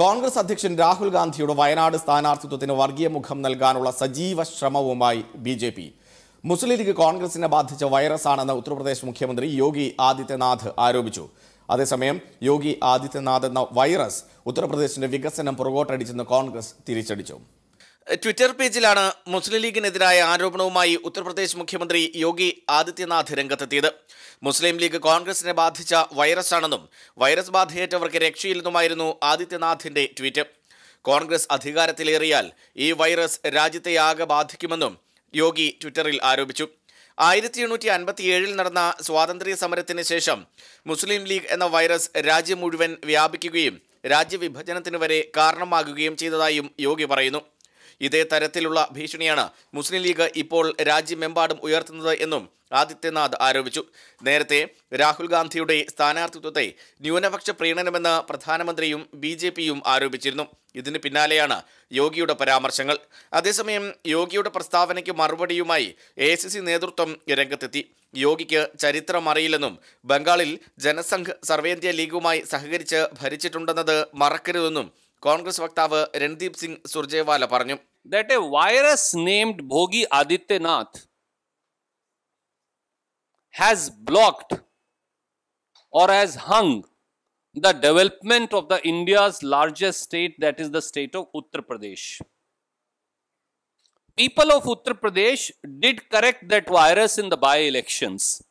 കോൺഗ്രസ് അധ്യക്ഷൻ രാഹുൽ ഗാന്ധിയുടെ വയനാട് സ്ഥാനാർത്ഥിത്വത്തിന് വർഗീയ മുഖം നൽകാനുള്ള സജീവ ശ്രമവുമായി B J P Muslim League കോൺഗ്രസിനെ ബാധിച്ച വൈറസാണെന്ന് ഉത്തർപ്രദേശ് മുഖ്യമന്ത്രി യോഗി ആദിത്യനാഥ് ആരോപിച്ചു അതേസമയം യോഗി ആദിത്യനാഥ് എന്ന വൈറസ് ഉത്തർപ്രദേശിന്റെ വികസനം പുറകോട്ടടിച്ചെന്ന് കോൺഗ്രസ് തിരിച്ചടിച്ചു ട്വിറ്റർ പേജിലാണ് മുസ്ലിം ലീഗിനെതിരായ ആരോപണവുമായി ഉത്തർപ്രദേശ് മുഖ്യമന്ത്രി യോഗി ആദിത്യനാഥ് രംഗത്തെത്തിയത് മുസ്ലിം ലീഗ് കോൺഗ്രസിനെ ബാധിച്ച വൈറസാണെന്നും വൈറസ് ബാധയേറ്റവർക്ക് രക്ഷയില്ലെന്നുമായിരുന്നു ആദിത്യനാഥിന്റെ ട്വീറ്റ് കോൺഗ്രസ് അധികാരത്തിലേറിയാൽ ഈ വൈറസ് രാജ്യത്തെ ആകെ ബാധിക്കുമെന്നും യോഗി ട്വിറ്ററിൽ ആരോപിച്ചു ആയിരത്തി എണ്ണൂറ്റി അൻപത്തി ഏഴിൽ നടന്ന സ്വാതന്ത്ര്യ സമരത്തിന് ശേഷം മുസ്ലിം ലീഗ് എന്ന വൈറസ് രാജ്യം മുഴുവൻ വ്യാപിക്കുകയും രാജ്യവിഭജനത്തിന് വരെ കാരണമാകുകയും ചെയ്തതായും യോഗി പറയുന്നു ഇതേ തരത്തിലുള്ള ഭീഷണിയാണ് മുസ്ലിം ലീഗ് ഇപ്പോൾ രാജ്യമെമ്പാടും ഉയർത്തുന്നത് എന്നും ആദിത്യനാഥ് ആരോപിച്ചു നേരത്തെ രാഹുൽ ഗാന്ധിയുടെ സ്ഥാനാർത്ഥിത്വത്തെ ന്യൂനപക്ഷ പ്രീണനമെന്ന് പ്രധാനമന്ത്രിയും ബി ജെ പിയും ആരോപിച്ചിരുന്നു ഇതിന് പിന്നാലെയാണ് യോഗിയുടെ പരാമർശങ്ങൾ അതേസമയം യോഗിയുടെ പ്രസ്താവനയ്ക്ക് മറുപടിയുമായി എ നേതൃത്വം രംഗത്തെത്തി യോഗിക്ക് ചരിത്രമറിയില്ലെന്നും ബംഗാളിൽ ജനസംഘ് സർവേന്ത്യ ലീഗുമായി സഹകരിച്ച് ഭരിച്ചിട്ടുണ്ടെന്നത് മറക്കരുതെന്നും കോൺഗ്രസ് വക്താവ് രൺദീപ് സിംഗ് സുർജേവാല പറഞ്ഞു that a virus named Bhogi Adityanath has blocked or has hung the development of the India's largest state that is the state of Uttar Pradesh. People of Uttar Pradesh did correct that virus in the by-elections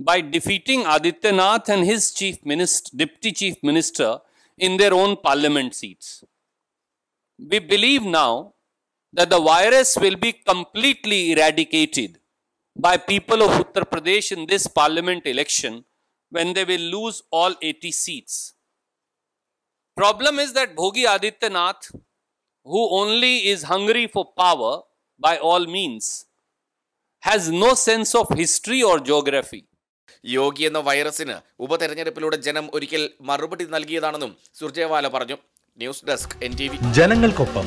by defeating Adityanath and his chief minister, deputy chief minister in their own parliament seats. We believe now that the virus will be completely eradicated by people of Uttar Pradesh in this parliament election when they will lose all 80 seats. Problem is that Bhogi Adityanath, who only is hungry for power by all means, has no sense of history or geography. യോഗി എന്ന വൈറസിന് ഉപതെരഞ്ഞെടുപ്പിലൂടെ ജനം ഒരിക്കൽ മറുപടി നൽകിയതാണെന്നും സുർജേവാല പറഞ്ഞു news desk N T V ജനങ്ങൾക്കൊപ്പം